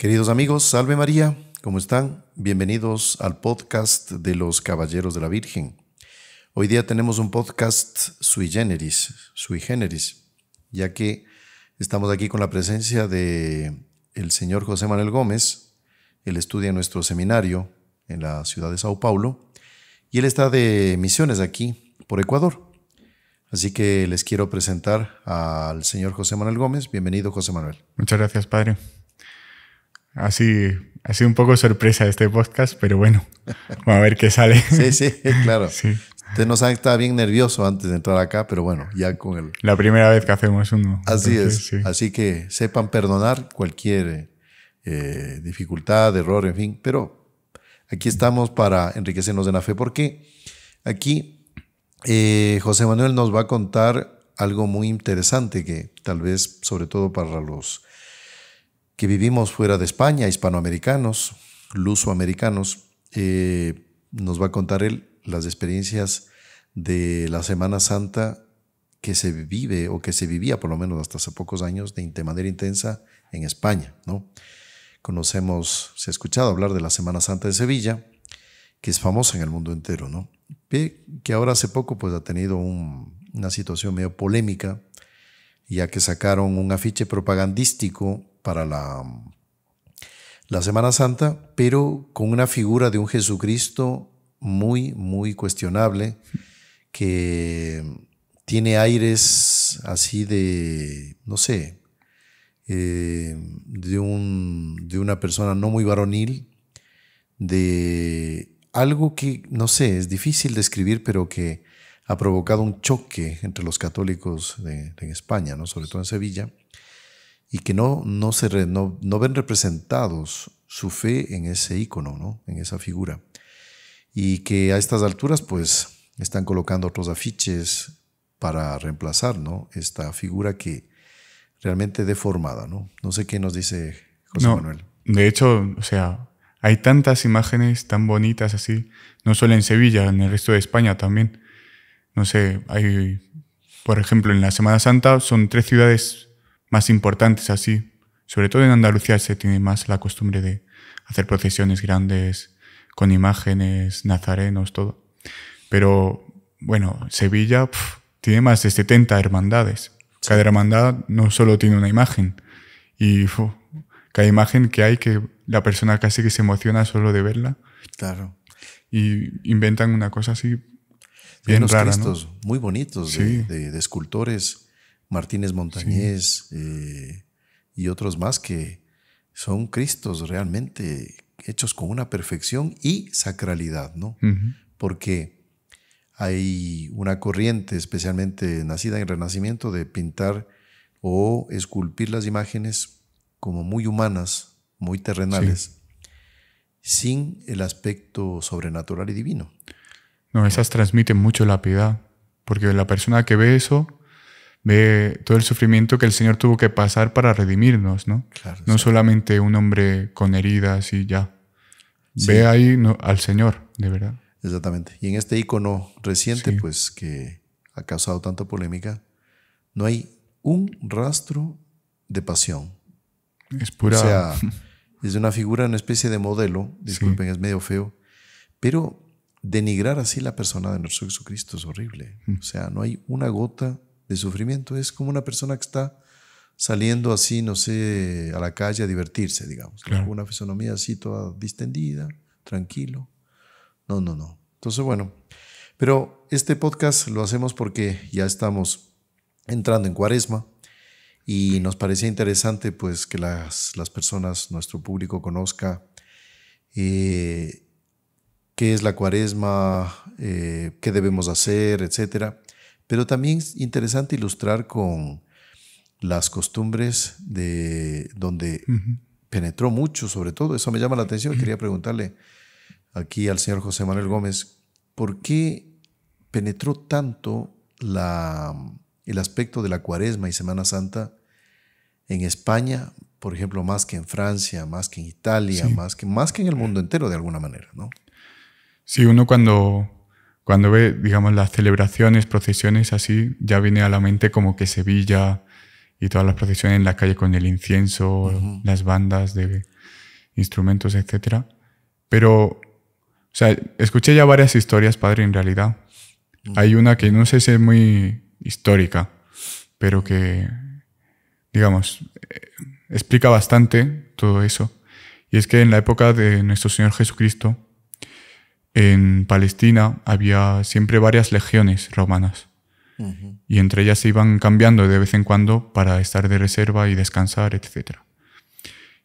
Queridos amigos, salve María, ¿cómo están? Bienvenidos al podcast de los Caballeros de la Virgen. Hoy día tenemos un podcast sui generis, sui generis, ya que estamos aquí con la presencia de el señor José Manuel Gómez. Él estudia en nuestro seminario en la ciudad de Sao Paulo y él está de misiones aquí por Ecuador. Así que les quiero presentar al señor José Manuel Gómez. Bienvenido, José Manuel. Muchas gracias, padre. Así, ha sido un poco sorpresa este podcast, pero bueno, vamos a ver qué sale. sí, sí, claro. Ustedes nos han estado bien nervioso antes de entrar acá, pero bueno, ya con el... La primera vez que hacemos uno. Así es. Así que sepan perdonar cualquier eh, dificultad, error, en fin, pero aquí estamos para enriquecernos de la fe, porque aquí eh, José Manuel nos va a contar algo muy interesante que tal vez, sobre todo para los que vivimos fuera de España, hispanoamericanos, lusoamericanos, eh, nos va a contar él las experiencias de la Semana Santa que se vive o que se vivía por lo menos hasta hace pocos años de, manera intensa en España. ¿no? Conocemos, se ha escuchado hablar de la Semana Santa de Sevilla, que es famosa en el mundo entero, ¿no? que, ahora hace poco pues, ha tenido una situación medio polémica, ya que sacaron un afiche propagandístico para la, la Semana Santa, pero con una figura de un Jesucristo muy, muy cuestionable, que tiene aires así de, no sé, eh, de, un, de una persona no muy varonil, de algo que, no sé, es difícil describir, pero que ha provocado un choque entre los católicos de, España, ¿no? sobre todo en Sevilla, y que no, no, se no, ven representados su fe en ese icono, ¿no? en esa figura. Y que a estas alturas, pues, están colocando otros afiches para reemplazar ¿no? esta figura que realmente deformada. No, no sé qué nos dice José no, Manuel. De hecho, o sea, hay tantas imágenes tan bonitas así, no solo en Sevilla, en el resto de España también. No sé, hay, por ejemplo, en la Semana Santa son tres ciudades más importantes así. Sobre todo en Andalucía se tiene más la costumbre de hacer procesiones grandes con imágenes, nazarenos, todo. Pero bueno, Sevilla tiene más de 70 hermandades. Cada hermandad no solo tiene una imagen. Y cada imagen que hay que la persona casi que se emociona solo de verla. Claro. Y inventan una cosa así bien unos cristos muy bonitos de escultores Martínez Montañés eh, y otros más que son Cristos realmente hechos con una perfección y sacralidad, ¿no? Porque hay una corriente especialmente nacida en el Renacimiento de pintar o esculpir las imágenes como muy humanas, muy terrenales, sin el aspecto sobrenatural y divino. No, esas transmiten mucho la piedad, porque la persona que ve eso ve todo el sufrimiento que el Señor tuvo que pasar para redimirnos, ¿no? no solamente un hombre con heridas y ya. Ve ahí al Señor, de verdad. Exactamente. Y en este icono reciente, pues que ha causado tanta polémica, no hay un rastro de pasión. Es pura. O sea, es una figura, una especie de modelo, disculpen, es medio feo, pero denigrar así la persona de nuestro Jesucristo es horrible. Mm. O sea, no hay una gota de sufrimiento. Es como una persona que está saliendo así, no sé, a la calle a divertirse, digamos. Una fisonomía así toda distendida, tranquilo. No, no, no. Entonces, bueno, pero este podcast lo hacemos porque ya estamos entrando en cuaresma y nos parecía interesante pues que las, personas, nuestro público conozca eh, qué es la cuaresma, eh, qué debemos hacer, etcétera. Pero también es interesante ilustrar con las costumbres de donde penetró mucho, sobre todo. Eso me llama la atención. y Quería preguntarle aquí al señor José Manuel Gómez, ¿por qué penetró tanto la, el aspecto de la cuaresma y Semana Santa en España, por ejemplo, más que en Francia, más que en Italia, más, que, más que en el mundo entero de alguna manera, ¿no? Sí, uno cuando cuando ve, digamos, las celebraciones, procesiones así, ya viene a la mente como que Sevilla y todas las procesiones en la calle con el incienso, las bandas de instrumentos, etc. Pero, o sea, escuché ya varias historias, padre, en realidad. Hay una que no sé si es muy histórica, pero que, digamos, eh, explica bastante todo eso. Y es que en la época de nuestro Señor Jesucristo, en Palestina había siempre varias legiones romanas. Y entre ellas se iban cambiando de vez en cuando para estar de reserva y descansar, etc.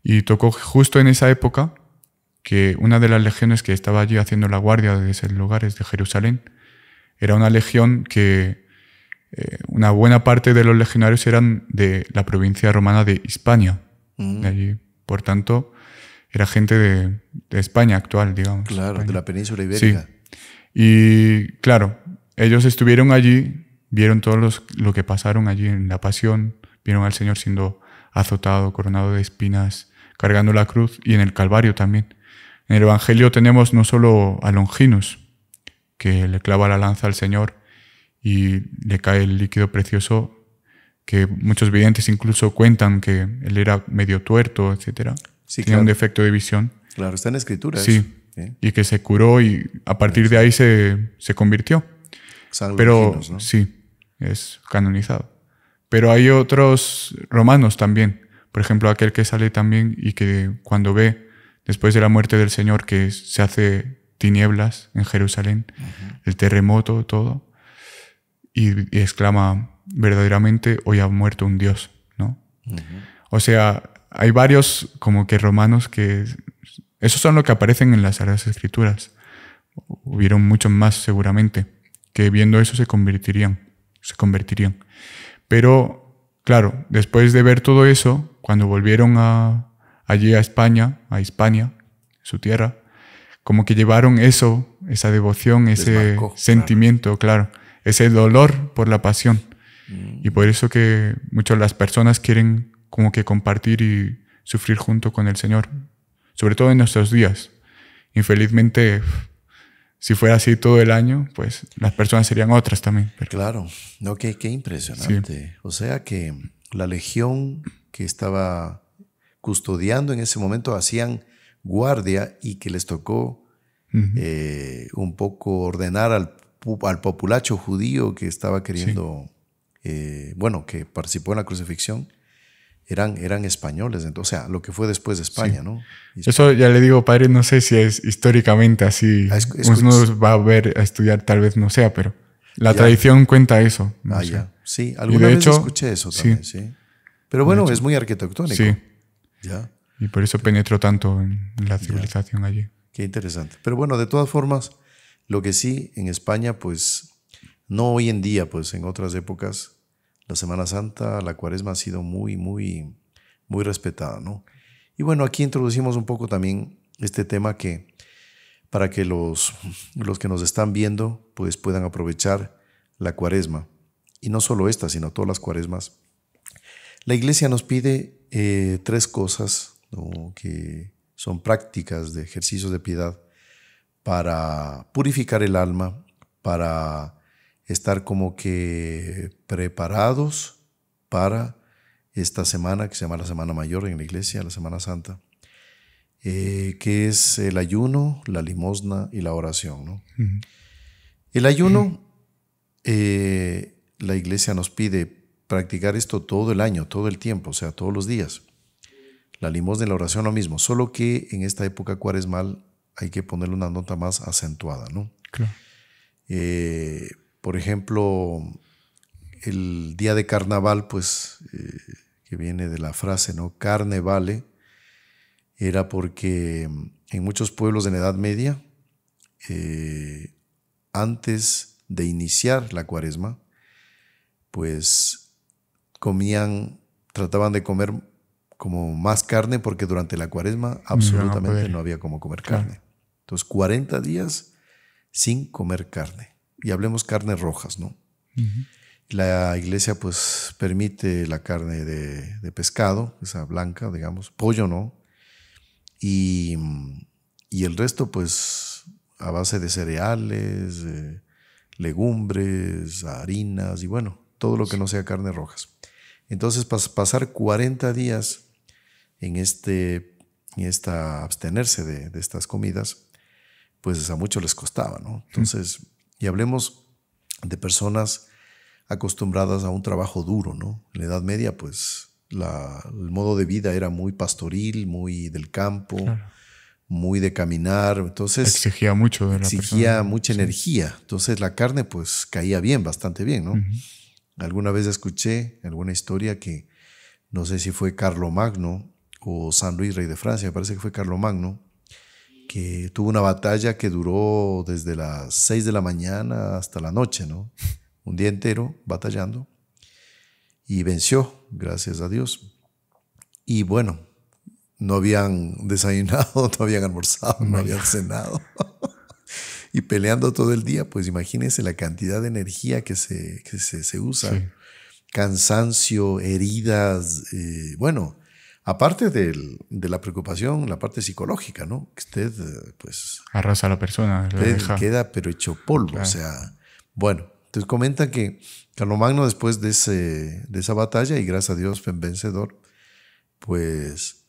Y tocó justo en esa época que una de las legiones que estaba allí haciendo la guardia de lugar, lugares de Jerusalén era una legión que eh, una buena parte de los legionarios eran de la provincia romana de Hispania. Mm. allí. Por tanto, era gente de, España actual, digamos. Claro, de la península ibérica. Y claro, ellos estuvieron allí, vieron todo lo que pasaron allí en la pasión, vieron al Señor siendo azotado, coronado de espinas, cargando la cruz y en el Calvario también. En el Evangelio tenemos no solo a Longinus, que le clava la lanza al Señor y le cae el líquido precioso, que muchos videntes incluso cuentan que él era medio tuerto, etcétera sí, un defecto de visión. Claro, está en escritura. Sí. Y que se curó y a partir de ahí se, se convirtió. Pero ¿no? sí, es canonizado. Pero hay otros romanos también. Por ejemplo, aquel que sale también y que cuando ve, después de la muerte del Señor, que se hace tinieblas en Jerusalén, el terremoto, todo, y, exclama verdaderamente, hoy ha muerto un Dios, ¿no? O sea, hay varios como que romanos que... Esos son lo que aparecen en las Sagradas Escrituras. Hubieron muchos más seguramente que viendo eso se convertirían, se convertirían. Pero, claro, después de ver todo eso, cuando volvieron a, allí a España, a Hispania, su tierra, como que llevaron eso, esa devoción, ese sentimiento, claro. ese dolor por la pasión. Mm. Y por eso que muchas las personas quieren como que compartir y sufrir junto con el Señor, sobre todo en nuestros días. Infelizmente, si fuera así todo el año, pues las personas serían otras también. Claro, no, qué, qué impresionante. O sea que la legión que estaba custodiando en ese momento hacían guardia y que les tocó eh, un poco ordenar al, al, populacho judío que estaba queriendo, eh, bueno, que participó en la crucifixión, eran, españoles, entonces, o sea, lo que fue después de España, ¿no? Eso ya le digo, padre, no sé si es históricamente así. Ah, pues uno va a ver, a estudiar, tal vez no sea, pero la tradición cuenta eso. No ah, Sí, alguna vez escuché eso también, sí. Pero bueno, es muy arquitectónico. Sí. Ya. Y por eso penetró tanto en la civilización allí. Qué interesante. Pero bueno, de todas formas, lo que sí, en España, pues, no hoy en día, pues en otras épocas, la Semana Santa, la Cuaresma ha sido muy, muy, muy respetada, ¿no? Y bueno, aquí introducimos un poco también este tema que para que los, los que nos están viendo pues puedan aprovechar la cuaresma. Y no solo esta, sino todas las cuaresmas. La iglesia nos pide eh, tres cosas que son prácticas de ejercicios de piedad para purificar el alma, para estar como que preparados para esta semana que se llama la Semana Mayor en la Iglesia, la Semana Santa, eh, que es el ayuno, la limosna y la oración. El ayuno, eh, la Iglesia nos pide practicar esto todo el año, todo el tiempo, o sea, todos los días. La limosna y la oración lo mismo, solo que en esta época cuaresmal hay que ponerle una nota más acentuada, ¿no? Claro. Eh, por ejemplo, el día de carnaval, pues, eh, que viene de la frase, ¿no? Carne vale, era porque en muchos pueblos de la Edad Media, eh, antes de iniciar la cuaresma, pues comían, trataban de comer como más carne porque durante la cuaresma absolutamente no, no había como comer carne. Entonces, 40 días sin comer carne y hablemos carnes rojas, ¿no? La iglesia pues permite la carne de, pescado, esa blanca, digamos, pollo no, y, el resto pues a base de cereales, legumbres, harinas y bueno, todo lo que no sea carne rojas. Entonces pasar 40 días en, este, en esta abstenerse de, estas comidas, pues a muchos les costaba, ¿no? Entonces... Y hablemos de personas acostumbradas a un trabajo duro, ¿no? En la Edad Media, pues, el modo de vida era muy pastoril, muy del campo, muy de caminar. Entonces. Exigía mucho Exigía mucha energía. Entonces, la carne, pues, caía bien, bastante bien, ¿no? Alguna vez escuché alguna historia que no sé si fue Magno o San Luis, rey de Francia, me parece que fue Magno que tuvo una batalla que duró desde las 6 de la mañana hasta la noche, ¿no? Un día entero batallando y venció, gracias a Dios. Y bueno, no habían desayunado, no habían almorzado, no, habían cenado. y peleando todo el día, pues imagínense la cantidad de energía que se, se, usa. Cansancio, heridas, eh, bueno, Aparte de la preocupación, la parte psicológica, ¿no? Que usted, eh, pues... Arrasa a la persona. queda pero hecho polvo. O sea, bueno, entonces comenta que Carlomagno después de, esa batalla, y gracias a Dios fue vencedor, pues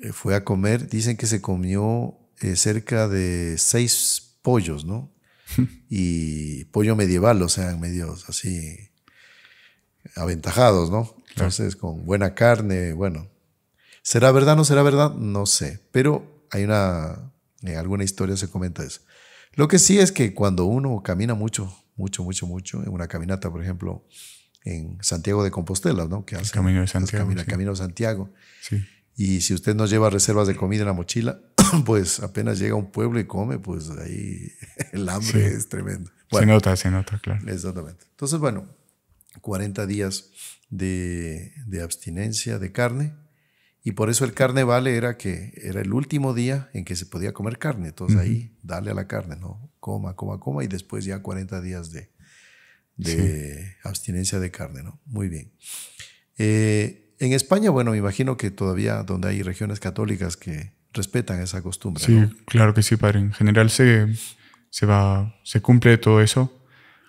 eh, fue a comer. Dicen que se comió eh, cerca de seis pollos, ¿no? y pollo medieval, o sea, medios así aventajados, ¿no? Entonces, con buena carne, bueno, ¿Será verdad? o ¿No será verdad? No sé. Pero hay una. En eh, alguna historia se comenta eso. Lo que sí es que cuando uno camina mucho, mucho, mucho, mucho, en una caminata, por ejemplo, en Santiago de Compostela, ¿no? Que hace, Camino de Santiago. Camino de Santiago. Sí. Y si usted no lleva reservas de comida en la mochila, pues apenas llega a un pueblo y come, pues ahí el hambre es tremendo. se nota, se nota, claro. Exactamente. Entonces, bueno, 40 días de, de abstinencia de carne y por eso el carnaval era que era el último día en que se podía comer carne. Entonces ahí, dale a la carne, ¿no? Coma, coma, coma. Y después ya 40 días de, abstinencia de carne, ¿no? Muy bien. Eh, en España, bueno, me imagino que todavía donde hay regiones católicas que respetan esa costumbre. Sí, claro que sí, padre. En general se, se, va, se cumple todo eso.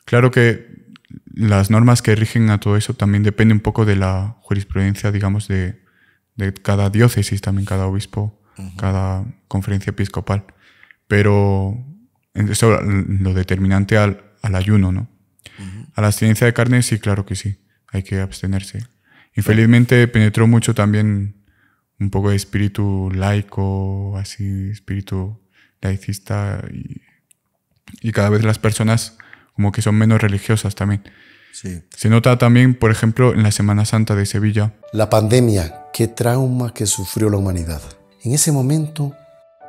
Claro que las normas que rigen a todo eso también depende un poco de la jurisprudencia, digamos, de, de cada diócesis, también cada obispo, cada conferencia episcopal. Pero eso lo determinante al, ayuno, ¿no? A la abstinencia de carne sí, claro que sí, hay que abstenerse. Infelizmente penetró mucho también un poco de espíritu laico, así, espíritu laicista, y, y cada vez las personas como que son menos religiosas también. Se nota también, por ejemplo, en la Semana Santa de Sevilla. La pandemia, qué trauma que sufrió la humanidad. En ese momento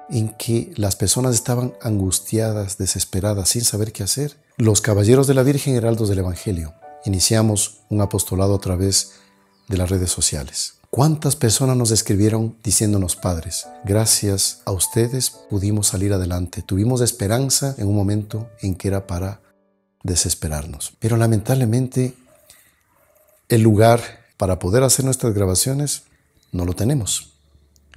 en que las personas estaban angustiadas, desesperadas, sin saber qué hacer, los caballeros de la Virgen Heraldos del Evangelio iniciamos un apostolado a través de las redes sociales. ¿Cuántas personas nos escribieron diciéndonos, padres, gracias a ustedes pudimos salir adelante, tuvimos esperanza en un momento en que era para desesperarnos. Pero lamentablemente el lugar para poder hacer nuestras grabaciones no lo tenemos.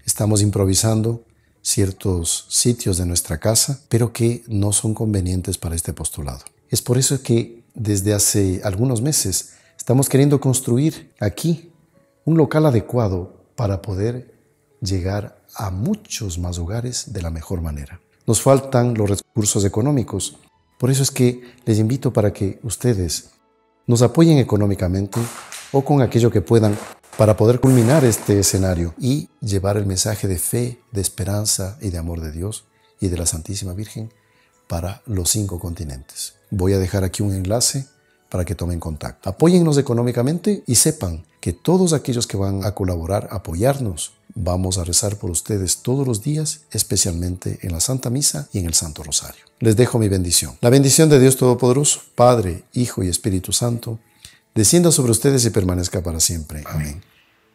Estamos improvisando ciertos sitios de nuestra casa, pero que no son convenientes para este postulado. Es por eso que desde hace algunos meses estamos queriendo construir aquí un local adecuado para poder llegar a muchos más hogares de la mejor manera. Nos faltan los recursos económicos por eso es que les invito para que ustedes nos apoyen económicamente o con aquello que puedan para poder culminar este escenario y llevar el mensaje de fe, de esperanza y de amor de Dios y de la Santísima Virgen para los cinco continentes. Voy a dejar aquí un enlace para que tomen contacto. Apóyennos económicamente y sepan que todos aquellos que van a colaborar, apoyarnos, Vamos a rezar por ustedes todos los días, especialmente en la Santa Misa y en el Santo Rosario. Les dejo mi bendición. La bendición de Dios Todopoderoso, Padre, Hijo y Espíritu Santo, descienda sobre ustedes y permanezca para siempre. Amén.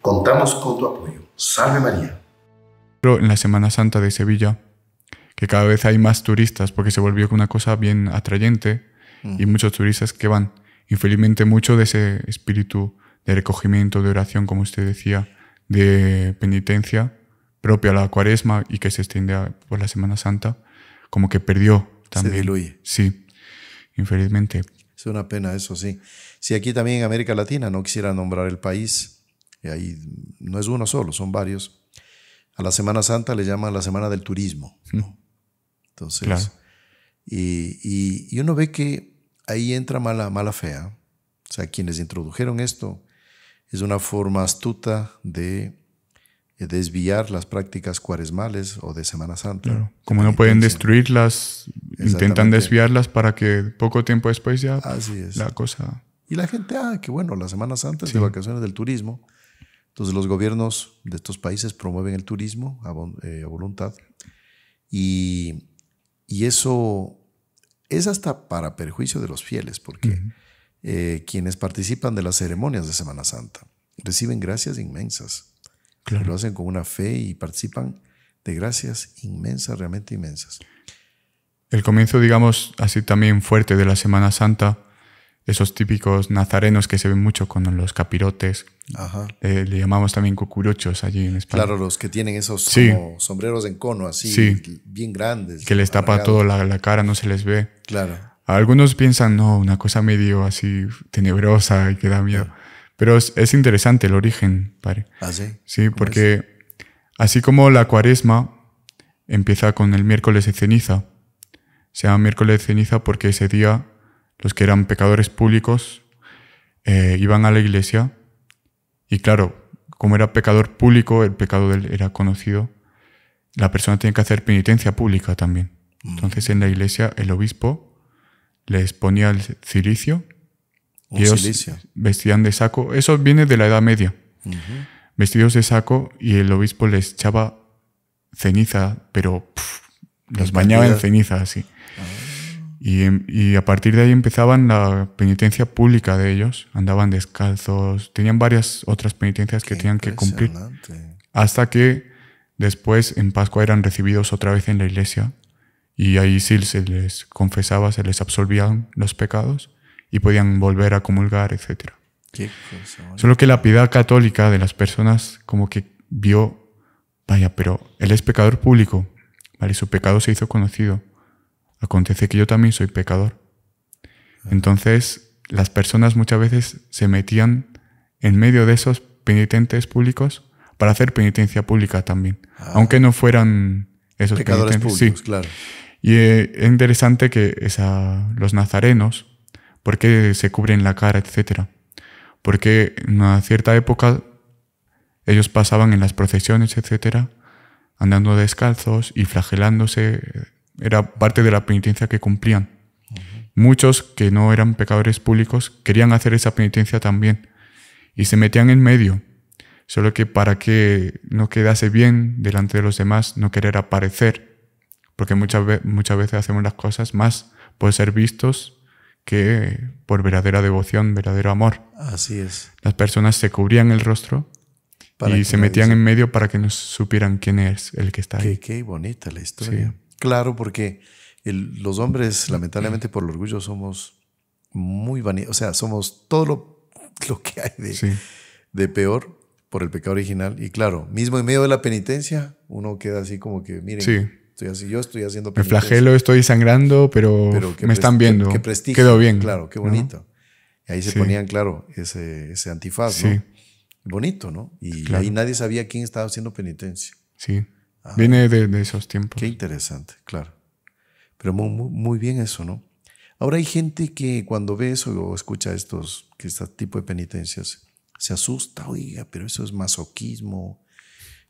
Contamos con tu apoyo. Salve María. Pero En la Semana Santa de Sevilla, que cada vez hay más turistas porque se volvió una cosa bien atrayente y muchos turistas que van. Infelizmente mucho de ese espíritu de recogimiento, de oración, como usted decía, de penitencia propia a la cuaresma y que se extiende por la Semana Santa, como que perdió también. Se Sí, infelizmente. Es una pena eso, sí. Si aquí también en América Latina no quisiera nombrar el país, y ahí no es uno solo, son varios. A la Semana Santa le llaman la Semana del Turismo. ¿no? Entonces, y, y, y, uno ve que ahí entra mala, mala fea. O sea, quienes introdujeron esto es una forma astuta de eh, desviar las prácticas cuaresmales o de Semana Santa. Como no pueden destruirlas, intentan desviarlas para que poco tiempo después ya Así es. la cosa... Y la gente, ah, que bueno, la Semana Santa es de vacaciones del turismo. Entonces los gobiernos de estos países promueven el turismo a, eh, voluntad y, y, eso es hasta para perjuicio de los fieles, porque eh, quienes participan de las ceremonias de Semana Santa. Reciben gracias inmensas. Claro. Lo hacen con una fe y participan de gracias inmensas, realmente inmensas. El comienzo, digamos, así también fuerte de la Semana Santa, esos típicos nazarenos que se ven mucho con los capirotes. Ajá. Eh, le llamamos también cucuruchos allí en España. Claro, los que tienen esos sombreros en cono así, bien grandes. Que les tapa todo la, cara, no se les ve. Claro. Algunos piensan, no, una cosa medio así tenebrosa y que da miedo. Pero es, interesante el origen, padre. ¿Ah, sí? porque así como la cuaresma empieza con el miércoles de ceniza, se llama miércoles de ceniza porque ese día los que eran pecadores públicos eh, iban a la iglesia y claro, como era pecador público, el pecado era conocido, la persona tiene que hacer penitencia pública también. Mm. Entonces en la iglesia el obispo les ponía el cilicio y ellos vestían de saco. Eso viene de la Edad Media. Vestidos de saco y el obispo les echaba ceniza, pero los bañaba en ceniza así. Ah. Em, y, a partir de ahí empezaban la penitencia pública de ellos. Andaban descalzos, tenían varias otras penitencias que tenían que cumplir. Hasta que después en Pascua eran recibidos otra vez en la iglesia y ahí sí se les confesaba, se les absolvían los pecados y podían volver a comulgar, etc. Solo que la piedad católica de las personas como que vio, vaya, pero él es pecador público, ¿vale? Su pecado se hizo conocido. Acontece que yo también soy pecador. Ah. Entonces, las personas muchas veces se metían en medio de esos penitentes públicos para hacer penitencia pública también, ah. aunque no fueran esos pecadores públicos, claro. Y eh, es interesante que los nazarenos, ¿por qué se cubren la cara, etcétera? Porque en una cierta época ellos pasaban en las procesiones, etcétera, andando descalzos y flagelándose. Era parte de la penitencia que cumplían. Muchos que no eran pecadores públicos querían hacer esa penitencia también y se metían en medio, solo que para que no quedase bien delante de los demás, no querer aparecer porque muchas, veces hacemos las cosas más por ser vistos que por verdadera devoción, verdadero amor. Así es. Las personas se cubrían el rostro y se metían en medio para que nos supieran quién es el que está ahí. Qué bonita la historia. Claro, porque los hombres, lamentablemente por el orgullo, somos muy vanidosos. O sea, somos todo lo, que hay de, de peor por el pecado original. Y claro, mismo en medio de la penitencia, uno queda así como que, miren, sí estoy así yo, estoy haciendo... Me flagelo, estoy sangrando, pero, me están viendo. Qué, prestigio. Quedó bien. Claro, qué bonito. Y ahí se ponían, claro, ese, ese antifaz, sí. Bonito, ¿no? Y ahí nadie sabía quién estaba haciendo penitencia. Sí. Ah. Viene de, esos tiempos. Qué interesante, claro. Pero muy, muy bien eso, ¿no? Ahora hay gente que cuando ve eso o escucha estos, que este tipo de penitencias, se asusta, oiga, pero eso es masoquismo,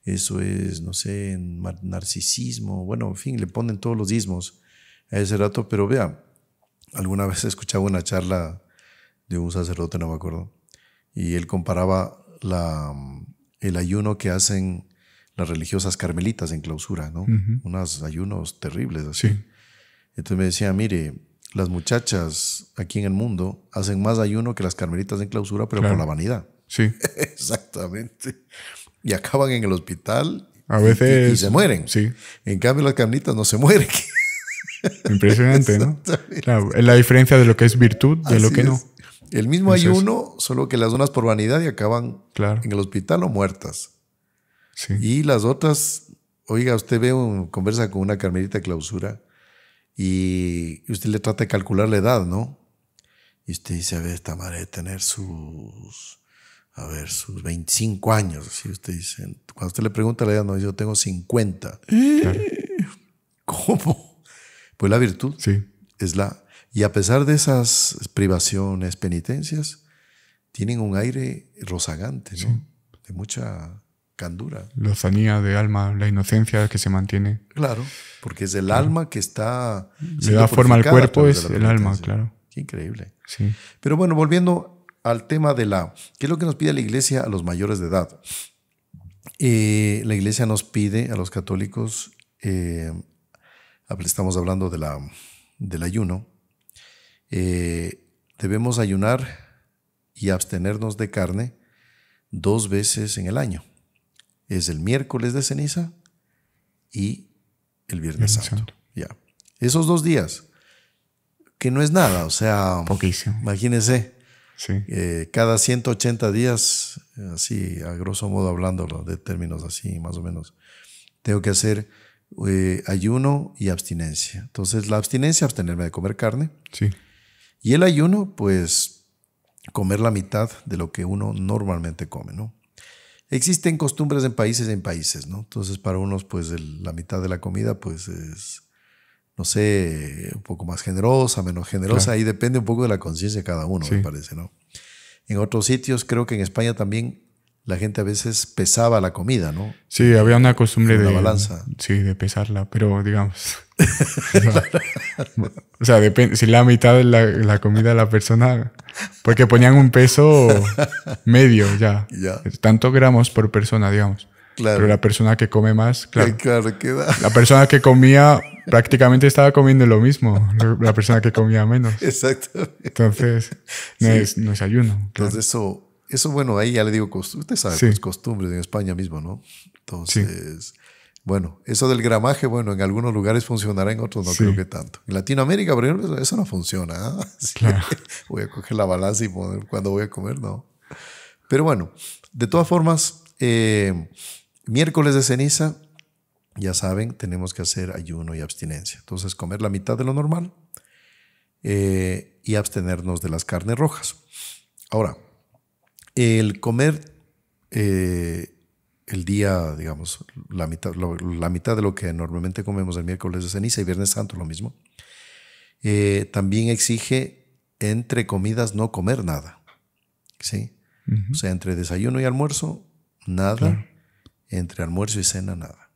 eso es, no sé, narcisismo, bueno, en fin, le ponen todos los ismos a ese rato, pero vea, alguna vez escuchaba una charla de un sacerdote, no me acuerdo, y él comparaba la, el ayuno que hacen las religiosas carmelitas en clausura, ¿no? Unos ayunos terribles así. Entonces me decía, mire, las muchachas aquí en el mundo hacen más ayuno que las carmelitas en clausura, pero por la vanidad. Sí. Exactamente y acaban en el hospital. A veces. Y, se mueren. Sí. En cambio, las carnitas no se mueren. Impresionante, ¿no? La, la, diferencia de lo que es virtud, de lo que no. El mismo hay ayuno, solo que las unas por vanidad y acaban en el hospital o muertas. Sí. Y las otras, oiga, usted ve, conversa con una carmelita de clausura y usted le trata de calcular la edad, ¿no? Y usted dice, a ver, esta madre tener sus a ver, sus 25 años, si usted dice. Cuando usted le pregunta la edad, no, yo tengo 50. ¿Eh? ¿Cómo? Pues la virtud sí. es la... Y a pesar de esas privaciones, penitencias, tienen un aire rozagante, ¿no? De mucha candura. lozanía de alma, la inocencia que se mantiene. Claro, porque es el alma que está... Le da forma al cuerpo, es el alma, claro. Qué increíble. Sí. Pero bueno, volviendo al tema de la, ¿qué es lo que nos pide la iglesia a los mayores de edad? Eh, la iglesia nos pide a los católicos, eh, estamos hablando del ayuno, eh, debemos ayunar y abstenernos de carne dos veces en el año. Es el miércoles de ceniza y el Viernes, Santo. Ya. Esos dos días, que no es nada, o sea, poquísimo. Imagínense, eh, cada 180 días, así a grosso modo hablándolo, de términos así más o menos, tengo que hacer eh, ayuno y abstinencia. Entonces, la abstinencia, abstenerme de comer carne. Sí. Y el ayuno, pues, comer la mitad de lo que uno normalmente come, ¿no? Existen costumbres en países en países, ¿no? Entonces, para unos, pues, la mitad de la comida, pues, es no sé, un poco más generosa, menos generosa, ahí depende un poco de la conciencia de cada uno, me parece, ¿no? En otros sitios, creo que en España también la gente a veces pesaba la comida, ¿no? Sí, eh, había una costumbre de la balanza. Sí, de pesarla, pero digamos... o sea, depende, si la mitad de la, comida de la persona... Porque ponían un peso medio ya. ya. Tantos gramos por persona, digamos. Pero la persona que come más, claro. La persona que comía prácticamente estaba comiendo lo mismo, la persona que comía menos. Exacto. Entonces, no, es, no es, ayuno. Entonces, eso, eso, bueno, ahí ya le digo, usted sabe, pues, costumbres en España mismo, ¿no? Entonces, bueno, eso del gramaje, bueno, en algunos lugares funcionará, en otros no creo que tanto. En Latinoamérica, por ejemplo, eso no funciona. ¿ah? Claro. voy a coger la balanza y poner cuando voy a comer, no. Pero bueno, de todas formas, eh, Miércoles de ceniza, ya saben, tenemos que hacer ayuno y abstinencia. Entonces, comer la mitad de lo normal eh, y abstenernos de las carnes rojas. Ahora, el comer eh, el día, digamos, la mitad, de lo que normalmente comemos el miércoles de ceniza y viernes santo, lo mismo, eh, también exige entre comidas no comer nada. ¿sí? O sea, entre desayuno y almuerzo, nada entre almuerzo y cena nada.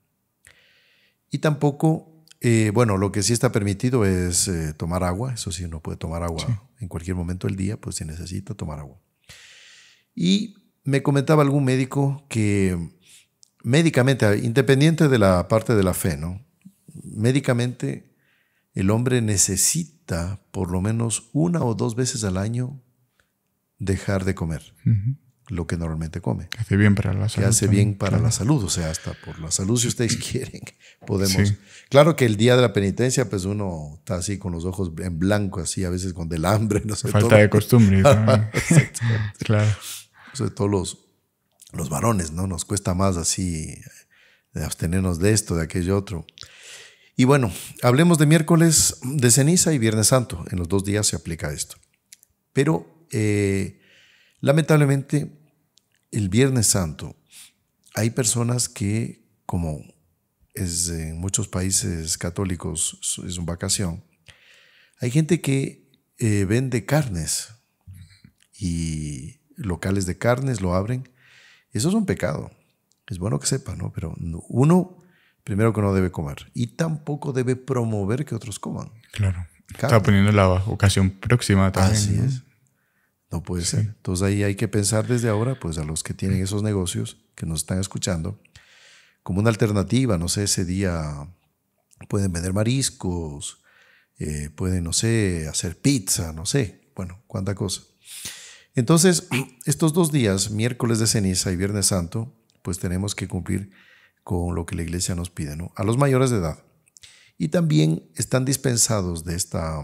Y tampoco, eh, bueno, lo que sí está permitido es eh, tomar agua, eso sí, uno puede tomar agua en cualquier momento del día, pues si necesita tomar agua. Y me comentaba algún médico que médicamente, independiente de la parte de la fe, ¿no? Médicamente el hombre necesita por lo menos una o dos veces al año dejar de comer lo que normalmente come. Que hace bien para la salud. Que hace bien para la salud, o sea, hasta por la salud, si ustedes quieren, podemos. Claro que el día de la penitencia, pues uno está así con los ojos en blanco, así a veces con del hambre, no sé. Falta de costumbre. claro. Todos los, los varones, ¿no? Nos cuesta más así eh, abstenernos de esto, de aquello otro. Y bueno, hablemos de miércoles de ceniza y viernes santo. En los dos días se aplica esto. Pero... Eh, Lamentablemente, el Viernes Santo, hay personas que, como es en muchos países católicos es una vacación, hay gente que eh, vende carnes y locales de carnes lo abren. Eso es un pecado. Es bueno que sepa, ¿no? Pero uno, primero que no debe comer y tampoco debe promover que otros coman. Claro. Está poniendo la ocasión próxima también. Así es. No puede ser. Entonces ahí hay que pensar desde ahora, pues a los que tienen esos negocios, que nos están escuchando, como una alternativa, no sé, ese día pueden vender mariscos, eh, pueden, no sé, hacer pizza, no sé, bueno, cuánta cosa. Entonces, estos dos días, miércoles de ceniza y viernes santo, pues tenemos que cumplir con lo que la iglesia nos pide, ¿no? A los mayores de edad. Y también están dispensados de, esta,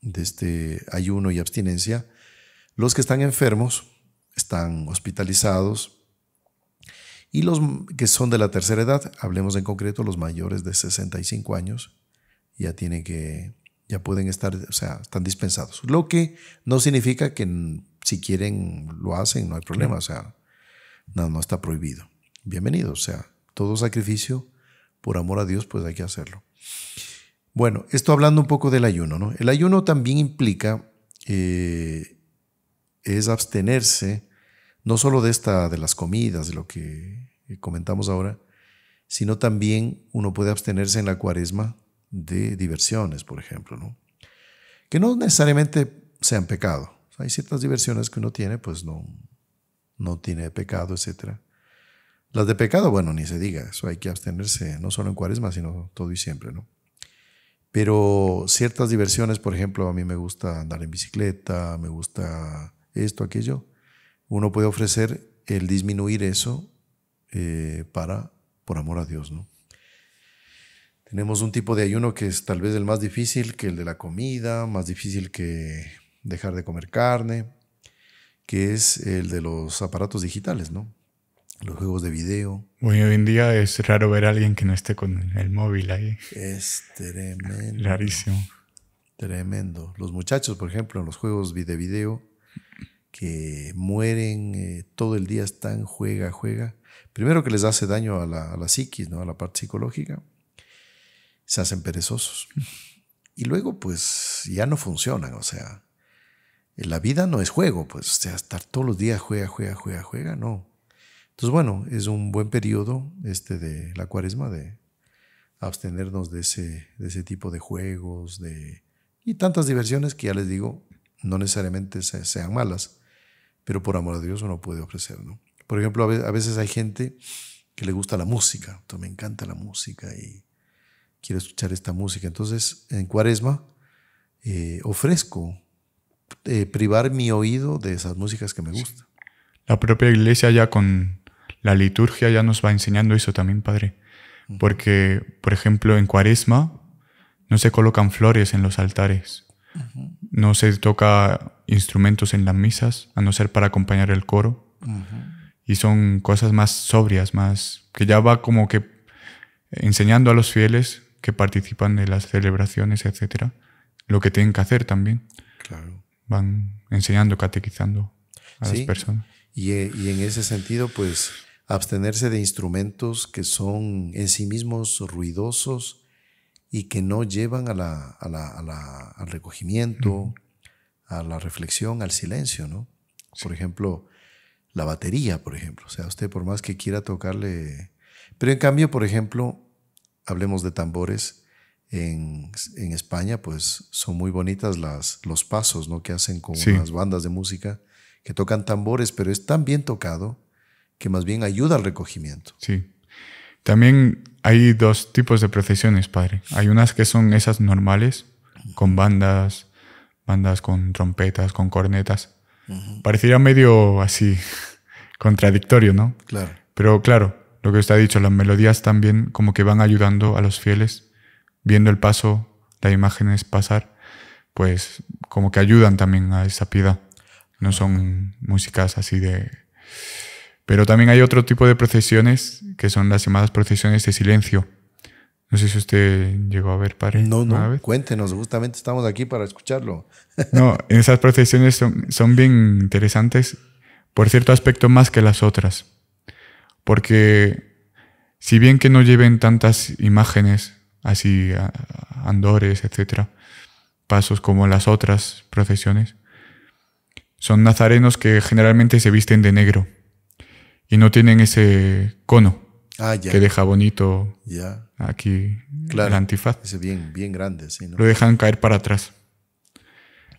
de este ayuno y abstinencia los que están enfermos están hospitalizados y los que son de la tercera edad, hablemos en concreto los mayores de 65 años, ya tienen que ya pueden estar, o sea, están dispensados. Lo que no significa que si quieren lo hacen, no hay problema, o sea, no, no está prohibido. Bienvenido, o sea, todo sacrificio por amor a Dios, pues hay que hacerlo. Bueno, esto hablando un poco del ayuno, ¿no? El ayuno también implica eh, es abstenerse no solo de esta, de las comidas, de lo que eh, comentamos ahora, sino también uno puede abstenerse en la cuaresma de diversiones, por ejemplo, ¿no? que no necesariamente sean pecado. Hay ciertas diversiones que uno tiene, pues no, no tiene pecado, etc. Las de pecado, bueno, ni se diga, eso hay que abstenerse, no solo en cuaresma, sino todo y siempre, ¿no? Pero ciertas diversiones, por ejemplo, a mí me gusta andar en bicicleta, me gusta esto, aquello. Uno puede ofrecer el disminuir eso eh, para, por amor a Dios, ¿no? Tenemos un tipo de ayuno que es tal vez el más difícil que el de la comida, más difícil que dejar de comer carne, que es el de los aparatos digitales, ¿no? Los juegos de video. Hoy, en día es raro ver a alguien que no esté con el móvil ahí. Es tremendo. Rarísimo. Tremendo. Los muchachos, por ejemplo, en los juegos de video que mueren, eh, todo el día están juega, juega. Primero que les hace daño a la, psiquis, ¿no? a la parte psicológica, se hacen perezosos. Y luego pues ya no funcionan, o sea, la vida no es juego, pues, sea, estar todos los días juega, juega, juega, juega, no. Entonces, bueno, es un buen periodo este de la cuaresma de abstenernos de ese, de ese tipo de juegos de, y tantas diversiones que ya les digo, no necesariamente sean malas, pero por amor a Dios uno puede ofrecer. Por ejemplo, a veces hay gente que le gusta la música, me encanta la música y quiero escuchar esta música. Entonces, en cuaresma eh, ofrezco eh, privar mi oído de esas músicas que me gustan. La propia iglesia ya con la liturgia ya nos va enseñando eso también, Padre. Porque, por ejemplo, en cuaresma no se colocan flores en los altares. No se toca instrumentos en las misas, a no ser para acompañar el coro. Y son cosas más sobrias, más que ya va como que enseñando a los fieles que participan de las celebraciones, etcétera, lo que tienen que hacer también. Claro. Van enseñando, catequizando a las personas. Y, eh, y en ese sentido, pues abstenerse de instrumentos que son en sí mismos ruidosos, y que no llevan a la, al recogimiento, a la reflexión, al silencio, ¿no? Por ejemplo, la batería, por ejemplo. O sea, usted por más que quiera tocarle... Pero en cambio, por ejemplo, hablemos de tambores. En, España, pues son muy bonitas las, los pasos ¿no? que hacen con las bandas de música que tocan tambores, pero es tan bien tocado que más bien ayuda al recogimiento. Sí. También hay dos tipos de procesiones, padre. Hay unas que son esas normales, con bandas, bandas con trompetas, con cornetas. Parecería medio así contradictorio, ¿no? Claro. Pero claro, lo que usted ha dicho, las melodías también como que van ayudando a los fieles, viendo el paso, las imágenes pasar, pues como que ayudan también a esa piedad. No son músicas así de pero también hay otro tipo de procesiones que son las llamadas procesiones de silencio. No sé si usted llegó a ver, padre. No, no, cuéntenos, justamente estamos aquí para escucharlo. no, esas procesiones son, son bien interesantes por cierto aspecto más que las otras. Porque si bien que no lleven tantas imágenes, así andores, etcétera, pasos como las otras procesiones, son nazarenos que generalmente se visten de negro y no tienen ese cono ah, que deja bonito aquí el antifaz. bien, bien grande, Lo dejan caer para atrás.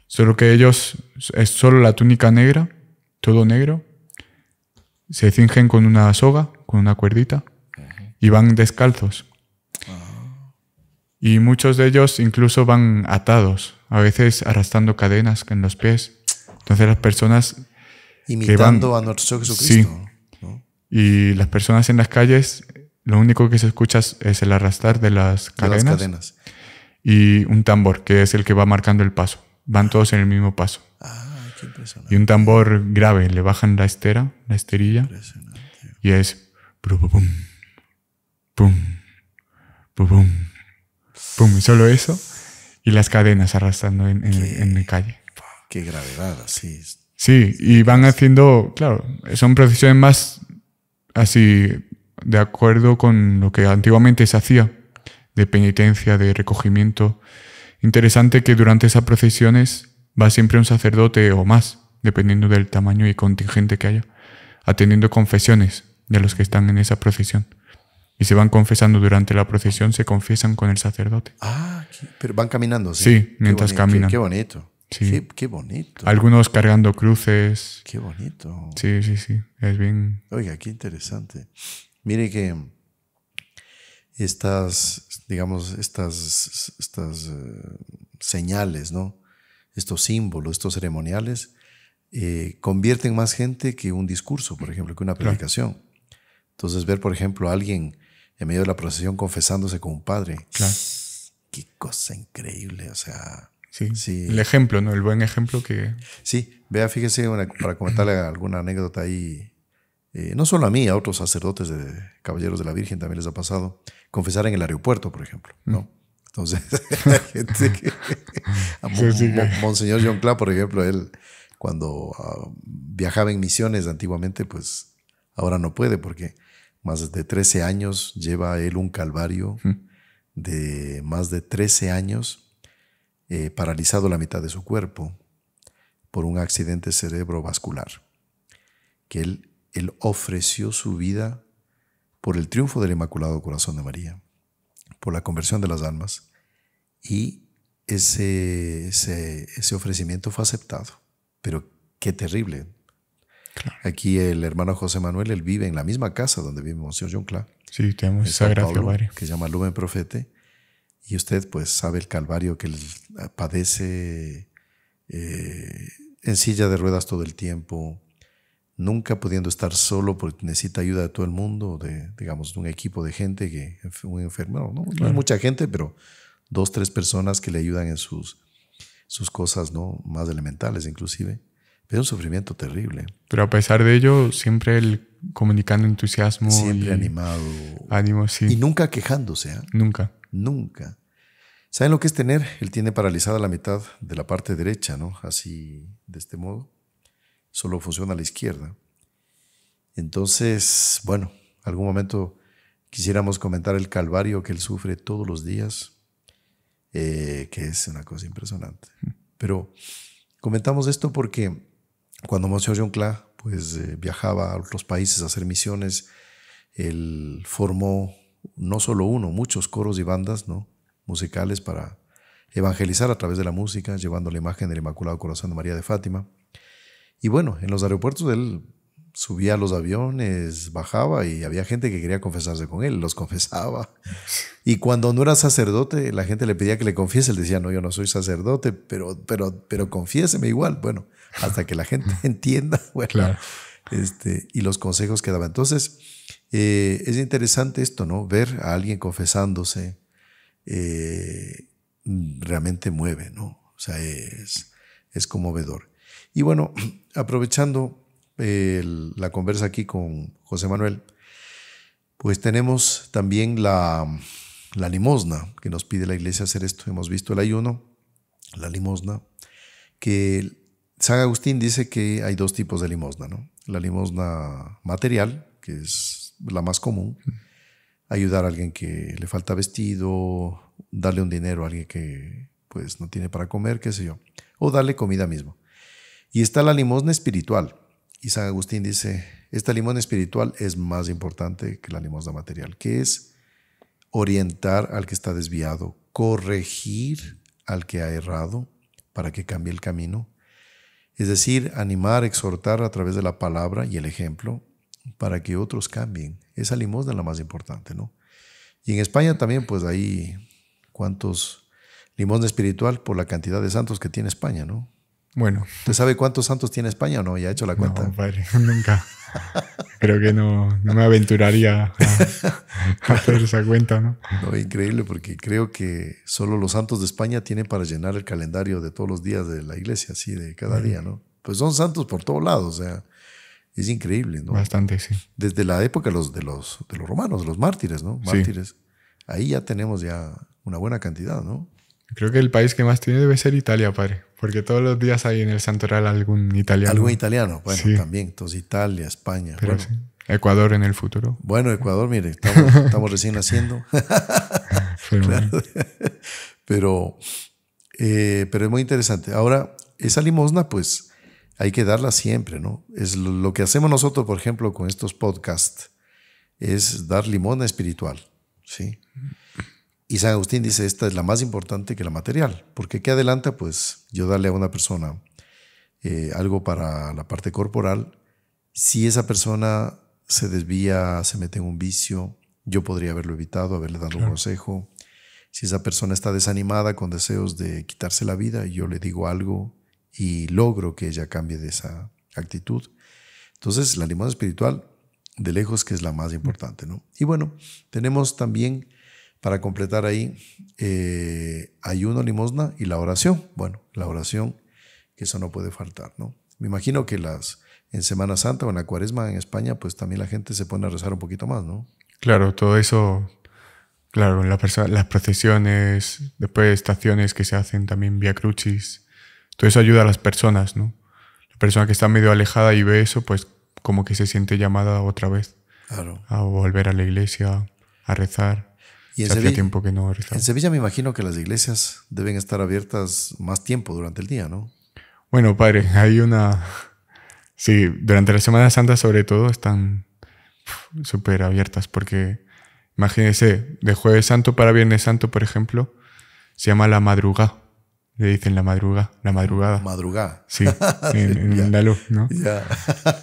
Solo que ellos es solo la túnica negra, todo negro. Se cingen con una soga, con una cuerdita, y van descalzos. Ah. Y muchos de ellos incluso van atados, a veces arrastrando cadenas en los pies. Entonces las personas... Imitando a nuestro Jesucristo. Sí, y las personas en las calles, lo único que se escucha es el arrastrar de las cadenas. Y un tambor, que es el que va marcando el paso. Van todos en el mismo paso. Ah, qué Y un tambor grave, le bajan la estera, la esterilla. Y es... Pum, pum, pum, pum, pum, y solo eso. Y las cadenas arrastrando en, en, la calle. Qué gravedad, así. Sí, y van haciendo, claro, son procesiones más así de acuerdo con lo que antiguamente se hacía, de penitencia, de recogimiento. Interesante que durante esas procesiones va siempre un sacerdote o más, dependiendo del tamaño y contingente que haya, atendiendo confesiones de los que están en esa procesión. Y se van confesando durante la procesión, se confiesan con el sacerdote. Ah, pero van caminando. Sí, sí mientras caminan. Qué bonito. Sí. Qué, bonito. Algunos cargando cruces. Qué bonito. Sí, sí, sí. Es bien. Oiga, qué interesante. Mire que estas, digamos, estas, estas eh, señales, ¿no? Estos símbolos, estos ceremoniales, eh, convierten más gente que un discurso, por ejemplo, que una predicación. Entonces, ver, por ejemplo, a alguien en medio de la procesión confesándose con un padre. Claro. Qué cosa increíble, o sea Sí, El ejemplo, ¿no? El buen ejemplo que. Sí, vea, fíjese, para comentarle alguna anécdota ahí. Eh, no solo a mí, a otros sacerdotes de Caballeros de la Virgen también les ha pasado. Confesar en el aeropuerto, por ejemplo, ¿no? Mm. Entonces, la gente que, Monseñor John Clark, por ejemplo, él cuando ah, viajaba en misiones antiguamente, pues ahora no puede porque más de 13 años lleva él un calvario mm. de más de 13 años eh, paralizado la mitad de su cuerpo por un accidente cerebrovascular, que él, ofreció su vida por el triunfo del Inmaculado Corazón de María, por la conversión de las almas, y ese, ofrecimiento fue aceptado. Pero qué terrible. Aquí el hermano José Manuel, él vive en la misma casa donde vive Monseñor John Clark. Sí, tenemos Que se llama Lumen Profete. Y usted pues sabe el calvario que ah, padece eh, en silla de ruedas todo el tiempo, nunca pudiendo estar solo porque necesita ayuda de todo el mundo, de, digamos, de un equipo de gente, que, un enfermero, no, es mucha gente, pero dos, tres personas que le ayudan en sus, sus cosas ¿no? más elementales inclusive. Pero es un sufrimiento terrible. Pero a pesar de ello, siempre el comunicando entusiasmo. Siempre animado. Ánimo, sí. Y nunca quejándose. ¿ah? Nunca. Nunca. ¿Saben lo que es tener? Él tiene paralizada la mitad de la parte derecha, ¿no? Así, de este modo. Solo funciona la izquierda. Entonces, bueno, algún momento quisiéramos comentar el calvario que él sufre todos los días, eh, que es una cosa impresionante. Pero comentamos esto porque cuando Monsieur John Cla pues, eh, viajaba a otros países a hacer misiones, él formó no solo uno, muchos coros y bandas ¿no? musicales para evangelizar a través de la música, llevando la imagen del Inmaculado Corazón de María de Fátima. Y bueno, en los aeropuertos él subía a los aviones, bajaba y había gente que quería confesarse con él, los confesaba. Y cuando no era sacerdote, la gente le pedía que le confiese, él decía, no, yo no soy sacerdote, pero, pero, pero confiéseme igual. Bueno, hasta que la gente entienda, bueno, este, y los consejos que daba. Entonces, eh, es interesante esto, ¿no? Ver a alguien confesándose eh, mm, realmente mueve, ¿no? O sea, es, conmovedor. Y bueno, aprovechando eh, la conversa aquí con José Manuel, pues tenemos también la, la limosna que nos pide la iglesia hacer esto. Hemos visto el ayuno, la limosna, que San Agustín dice que hay dos tipos de limosna, ¿no? La limosna material, que es la más común. Ayudar a alguien que le falta vestido, darle un dinero a alguien que pues no tiene para comer, qué sé yo, o darle comida mismo. Y está la limosna espiritual. Y San Agustín dice, esta limosna espiritual es más importante que la limosna material, que es orientar al que está desviado, corregir al que ha errado para que cambie el camino, es decir, animar, exhortar a través de la palabra y el ejemplo, para que otros cambien. Esa limosna es la más importante, ¿no? Y en España también, pues ahí, cuántos limosna espiritual por la cantidad de santos que tiene España, ¿no? Bueno. ¿Usted sabe cuántos santos tiene España o no? ¿Ya ha hecho la cuenta? No, padre, nunca. Creo que no, me aventuraría a, hacer esa cuenta, ¿no? No, increíble, porque creo que solo los santos de España tienen para llenar el calendario de todos los días de la iglesia, así, de cada día, ¿no? Pues son santos por todos lados, o sea, es increíble, ¿no? Bastante, sí. Desde la época los, de, los, de los romanos, los mártires, ¿no? Mártires. Ahí ya tenemos ya una buena cantidad, ¿no? Creo que el país que más tiene debe ser Italia, padre, porque todos los días hay en el santoral algún italiano. Algún italiano, bueno, también. Entonces Italia, España. Pero Ecuador en el futuro. Bueno, Ecuador, mire, estamos, recién naciendo. pero, eh, pero es muy interesante. Ahora, esa limosna, pues hay que darla siempre, ¿no? Es lo que hacemos nosotros, por ejemplo, con estos podcasts, es dar limón espiritual, ¿sí? Y San Agustín dice, esta es la más importante que la material, porque ¿qué adelanta? Pues yo darle a una persona eh, algo para la parte corporal, si esa persona se desvía, se mete en un vicio, yo podría haberlo evitado, haberle dado un consejo. Si esa persona está desanimada con deseos de quitarse la vida, yo le digo algo, y logro que ella cambie de esa actitud. Entonces, la limosna espiritual, de lejos que es la más importante, ¿no? Y bueno, tenemos también, para completar ahí, eh, ayuno, limosna y la oración. Bueno, la oración, que eso no puede faltar, ¿no? Me imagino que las en Semana Santa o en la Cuaresma en España, pues también la gente se pone a rezar un poquito más, ¿no? Claro, todo eso, claro, las procesiones, después estaciones que se hacen también vía crucis, eso ayuda a las personas, ¿no? La persona que está medio alejada y ve eso, pues como que se siente llamada otra vez a volver a la iglesia, a rezar. Y en Sevilla, tiempo que no En Sevilla me imagino que las iglesias deben estar abiertas más tiempo durante el día, ¿no? Bueno, padre, hay una... Sí, durante la Semana Santa sobre todo están súper abiertas porque imagínense, de jueves santo para viernes santo, por ejemplo, se llama la madrugada. Le dicen la madruga, la madrugada. Madrugada. Sí, en,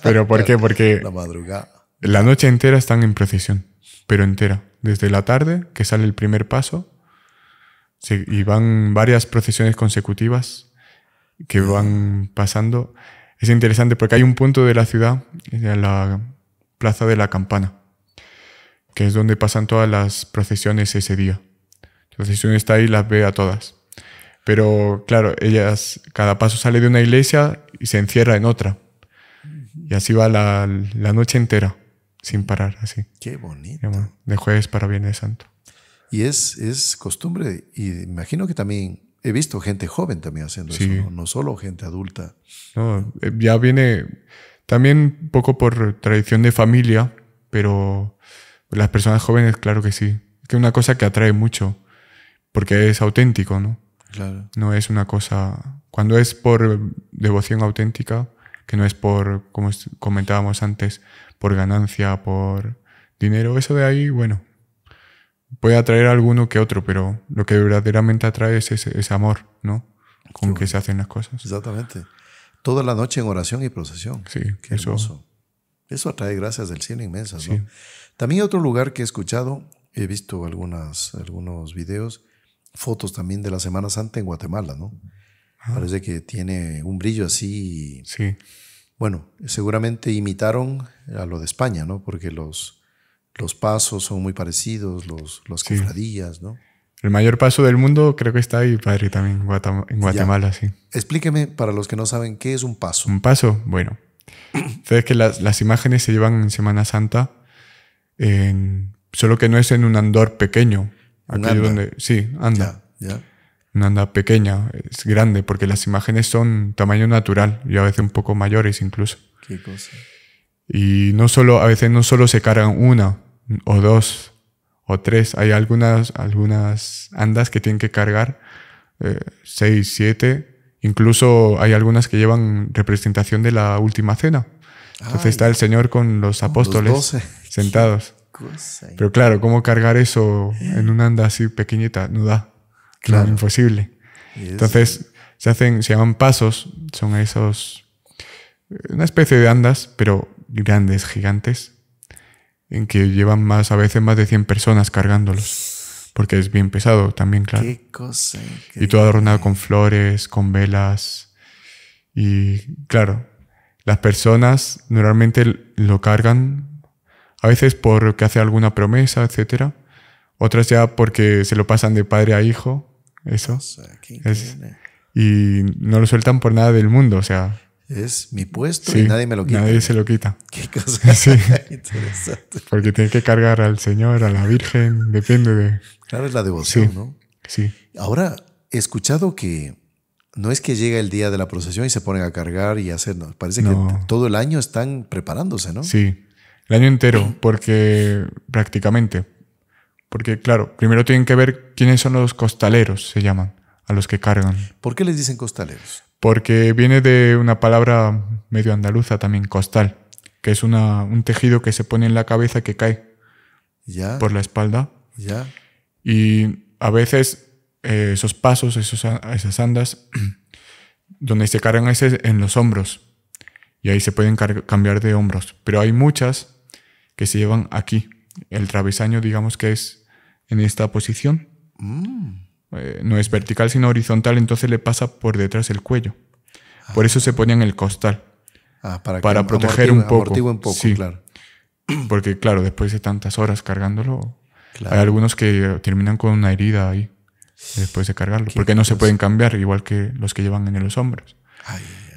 ¿Pero por qué? Porque la, madrugada. la noche entera están en procesión, pero entera. Desde la tarde, que sale el primer paso, se, y van varias procesiones consecutivas que van pasando. Es interesante porque hay un punto de la ciudad, la Plaza de la Campana, que es donde pasan todas las procesiones ese día. La procesión está ahí, y las ve a todas. Pero claro, ellas, cada paso sale de una iglesia y se encierra en otra. Y así va la, noche entera, sin parar, así. Qué bonito. De jueves para Viernes Santo. Y es, costumbre, y imagino que también he visto gente joven también haciendo eso, ¿no? solo gente adulta. Eh, ya viene también un poco por tradición de familia, pero las personas jóvenes, claro que sí. Es una cosa que atrae mucho, porque es auténtico, ¿no? No es una cosa. Cuando es por devoción auténtica, que no es por, como comentábamos antes, por ganancia, por dinero, eso de ahí, bueno, puede atraer a alguno que otro, pero lo que verdaderamente atrae es ese, amor, ¿no? Con que se hacen las cosas. Exactamente. Toda la noche en oración y procesión. Sí, Qué eso. Hermoso. Eso atrae gracias del cielo inmensas, ¿no? También otro lugar que he escuchado, he visto algunas, algunos videos, fotos también de la Semana Santa en Guatemala, ¿no? Parece que tiene un brillo así. Sí. Bueno, seguramente imitaron a lo de España, ¿no? Porque los, los pasos son muy parecidos, los, los cofradías, ¿no? El mayor paso del mundo creo que está ahí, padre, también en Guatemala, sí. Explíqueme para los que no saben qué es un paso. Un paso, bueno. ustedes que las, imágenes se llevan en Semana Santa, solo que no es en un andor pequeño, Aquí donde. Sí, anda. Ya, Una anda pequeña, es grande, porque las imágenes son tamaño natural y a veces un poco mayores incluso. Qué cosa. Y no solo, a veces no solo se cargan una o dos o tres, hay algunas, algunas andas que tienen que cargar eh, seis, siete, incluso hay algunas que llevan representación de la última cena. Entonces está el Señor con los apóstoles sentados. Pero claro, ¿cómo cargar eso en una anda así pequeñita? No da. Claro. imposible. Entonces, se hacen, se llaman pasos, son esos, eh, una especie de andas, pero grandes, gigantes, en que llevan más, a veces más de 100 personas cargándolos, porque es bien pesado también, claro. Y todo adornado con flores, con velas, y claro, las personas normalmente lo cargan a veces porque hace alguna promesa, etc. Otras ya porque se lo pasan de padre a hijo. Eso. y no lo sueltan por nada del mundo. O sea, es mi puesto y nadie me lo quita. Nadie se lo quita. Qué cosa interesante. Porque tiene que cargar al Señor, a la Virgen, depende de. Claro, es la devoción, ¿no? Sí. Ahora, he escuchado que no es que llega el día de la procesión y se ponen a cargar y hacer. No. Parece que todo el año están preparándose, ¿no? Sí. El año entero, porque prácticamente. Porque, claro, primero tienen que ver quiénes son los costaleros, se llaman, a los que cargan. ¿Por qué les dicen costaleros? Porque viene de una palabra medio andaluza también, costal, que es un tejido que se pone en la cabeza que cae por la espalda. Ya. Y a veces eh, esos pasos, esos, esas andas, donde se cargan es en los hombros. Y ahí se pueden cambiar de hombros. Pero hay muchas se llevan aquí. El travesaño, digamos que es en esta posición. Mm. Eh, no es vertical, sino horizontal, entonces le pasa por detrás el cuello. Por eso ah. se ponían el costal. Ah, para, para proteger un poco. Porque, claro, después de tantas horas cargándolo, hay algunos que terminan con una herida ahí después de cargarlo, porque no se pueden cambiar, igual que los que llevan en los hombros.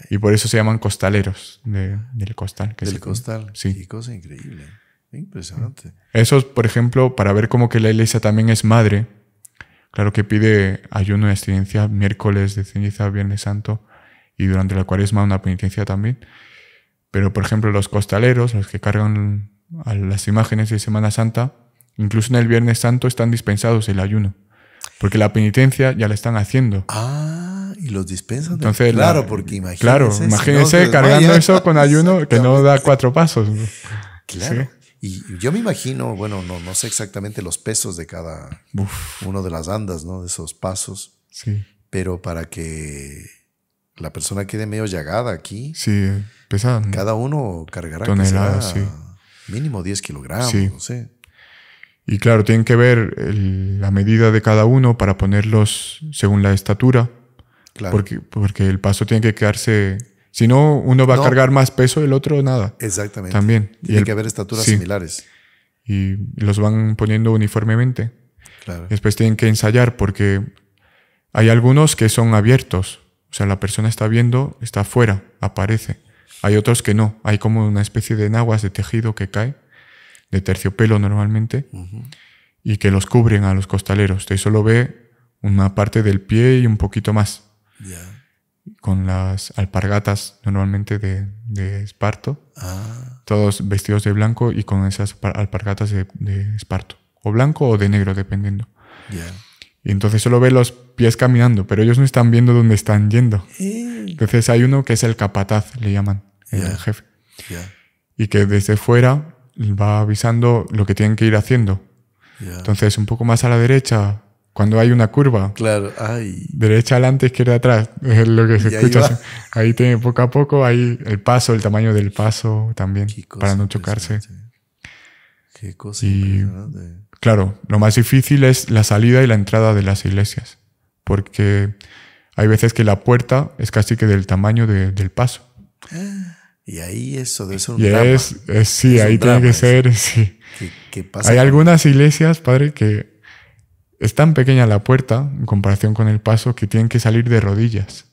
Y por eso se llaman costaleros del costal. Que del costal. Sí. cosa increíble. Impresionante. Eso, por ejemplo, para ver cómo que la iglesia también es madre, claro que pide ayuno y abstinencia, miércoles de ceniza, viernes santo y durante la cuaresma una penitencia también. Pero, por ejemplo, los costaleros, los que cargan las imágenes de Semana Santa, incluso en el Viernes Santo están dispensados el ayuno, porque la penitencia ya la están haciendo. Ah, y los dispensan. Entonces, claro, porque imagínense. Claro, imagínense cargando eso con ayuno que no da cuatro pasos. Claro. Y yo me imagino, bueno, no, sé exactamente los pesos de cada uno de las andas, ¿no? De esos pasos. Sí. Pero para que la persona quede medio llagada aquí. Sí, eh, pesada. Cada uno cargará toneladas, mínimo 10 kilogramos, no sé. Y claro, tienen que ver la medida de cada uno para ponerlos según la estatura. Claro. Porque, porque el paso tiene que quedarse si no, uno va a cargar más peso, el otro nada. Exactamente. También. Tiene y que haber estaturas similares. Y los van poniendo uniformemente. Claro. Después tienen que ensayar porque hay algunos que son abiertos. O sea, la persona está viendo, está afuera, aparece. Hay otros que no. Hay como una especie de enaguas de tejido que cae, de terciopelo normalmente, y que los cubren a los costaleros. Usted solo ve una parte del pie y un poquito más con las alpargatas normalmente de, esparto, ah. todos vestidos de blanco y con esas alpargatas de, esparto, o blanco o de negro, dependiendo. Y entonces solo ve los pies caminando, pero ellos no están viendo dónde están yendo. Eh. Entonces hay uno que es el capataz, le llaman, el jefe, y que desde fuera va avisando lo que tienen que ir haciendo. Entonces un poco más a la derecha cuando hay una curva. Claro, ay. Derecha adelante, izquierda atrás, es lo que se escucha. Ahí, tiene poco a poco, ahí el paso, el tamaño del paso también, para no chocarse. Qué cosa y, Claro, lo más difícil es la salida y la entrada de las iglesias, porque hay veces que la puerta es casi que del tamaño del paso. Ah, y ahí eso de ser un drama. Es, sí, ahí tiene que ser, sí. qué pasa hay algunas iglesias, padre, que es tan pequeña la puerta, en comparación con el paso, que tienen que salir de rodillas.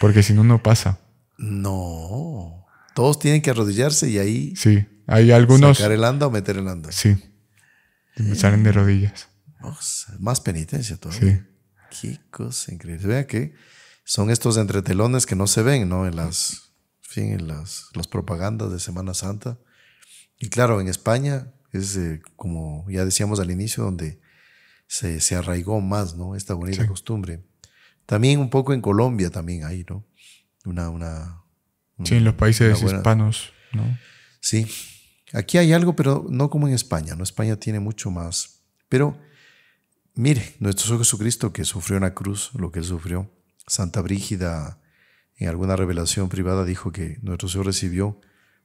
Porque si no, no pasa. No. Todos tienen que arrodillarse y ahí. Sí. Hay algunos. ¿Sacar el ando o meter el ando. Sí. Salen de rodillas. Oh, más penitencia todavía. Sí. Qué cosa increíble. Vea que son estos entretelones que no se ven, ¿no? En las. fin, en las, propagandas de Semana Santa. Y claro, en España es eh, como ya decíamos al inicio, donde se, arraigó más, ¿no? Esta bonita costumbre. También un poco en Colombia también hay, ¿no? Una, una, sí, en los países hispanos, ¿no? Sí. Aquí hay algo, pero no como en España, ¿no? España tiene mucho más. Pero, mire, nuestro Señor Jesucristo que sufrió una cruz, lo que él sufrió, Santa Brígida en alguna revelación privada dijo que nuestro Señor recibió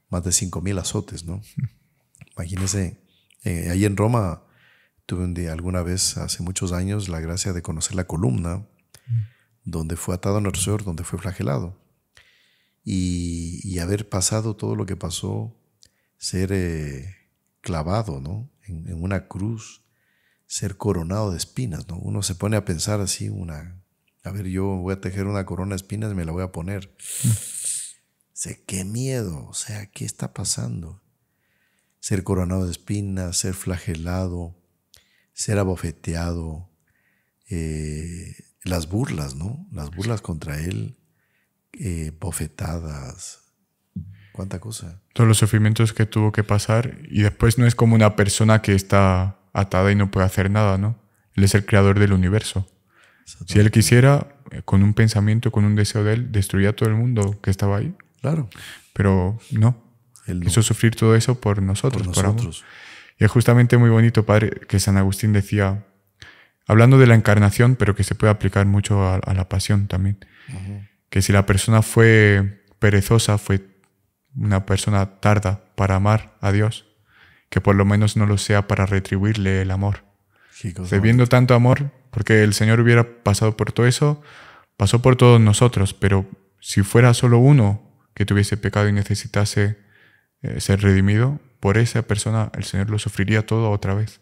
más de 5.000 azotes, ¿no? Imagínense, eh, ahí en Roma Tuve alguna vez, hace muchos años, la gracia de conocer la columna, mm. donde fue atado nuestro Señor, donde fue flagelado. Y, haber pasado todo lo que pasó, ser eh, clavado ¿no? en, una cruz, ser coronado de espinas. ¿no? Uno se pone a pensar así, una, a ver, yo voy a tejer una corona de espinas y me la voy a poner. Mm. sé qué miedo, o sea, ¿qué está pasando? Ser coronado de espinas, ser flagelado, ser abofeteado, eh, las burlas, ¿no? Las burlas contra él, eh, bofetadas, cuánta cosa. Todos los sufrimientos que tuvo que pasar y después no es como una persona que está atada y no puede hacer nada, ¿no? Él es el creador del universo. Si él quisiera, eh, con un pensamiento, con un deseo de él, destruía a todo el mundo que estaba ahí. Claro. Pero no. Él Hizo sufrir todo eso por nosotros. Por nosotros. Y es justamente muy bonito, Padre, que San Agustín decía, hablando de la encarnación, pero que se puede aplicar mucho a, la pasión también, que si la persona fue perezosa, fue una persona tarda para amar a Dios, que por lo menos no lo sea para retribuirle el amor. Debiendo tanto amor, porque el Señor hubiera pasado por todo eso, pasó por todos nosotros, pero si fuera solo uno que tuviese pecado y necesitase eh, ser redimido, por esa persona el Señor lo sufriría todo otra vez.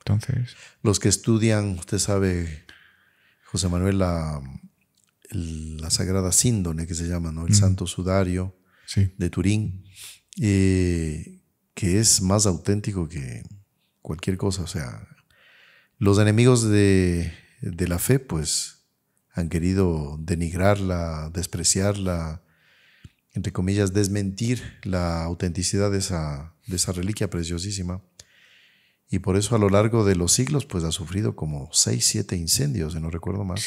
Entonces. Los que estudian, usted sabe, José Manuel, la, Sagrada Síndone, que se llama, ¿no? El Santo Sudario de Turín, eh, que es más auténtico que cualquier cosa. O sea, los enemigos de, de la fe, pues, han querido denigrarla, despreciarla, entre comillas, desmentir la autenticidad de esa, reliquia preciosísima. Y por eso a lo largo de los siglos, pues ha sufrido como seis siete incendios, si no recuerdo más.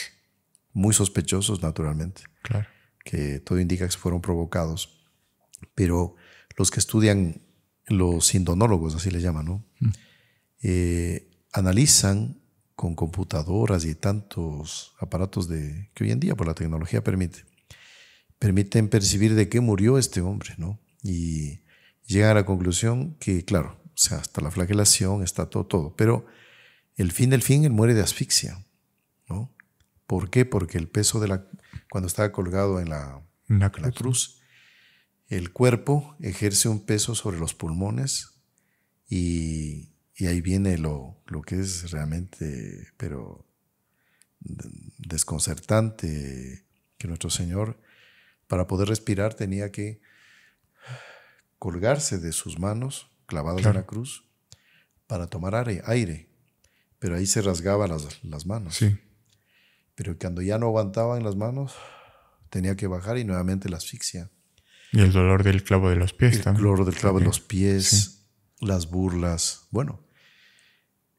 Muy sospechosos, naturalmente. Claro. Que todo indica que fueron provocados. Pero los que estudian, los indonólogos, así les llaman, ¿no? Mm. Eh, analizan con computadoras y tantos aparatos de, que hoy en día por la tecnología permite permiten percibir de qué murió este hombre, ¿no? Y llegan a la conclusión que, claro, o sea, hasta la flagelación, está todo, todo, pero el fin del fin, él muere de asfixia, ¿no? ¿Por qué? Porque el peso de la, cuando estaba colgado en la, cruz. el cuerpo ejerce un peso sobre los pulmones y, ahí viene lo, lo que es realmente, pero desconcertante, que nuestro Señor para poder respirar tenía que colgarse de sus manos clavadas en la cruz para tomar aire, pero ahí se rasgaba las, manos. Sí. Pero cuando ya no aguantaban las manos, tenía que bajar y nuevamente la asfixia. Y el dolor del clavo de los pies el también. El dolor del clavo de los pies, las burlas. Bueno,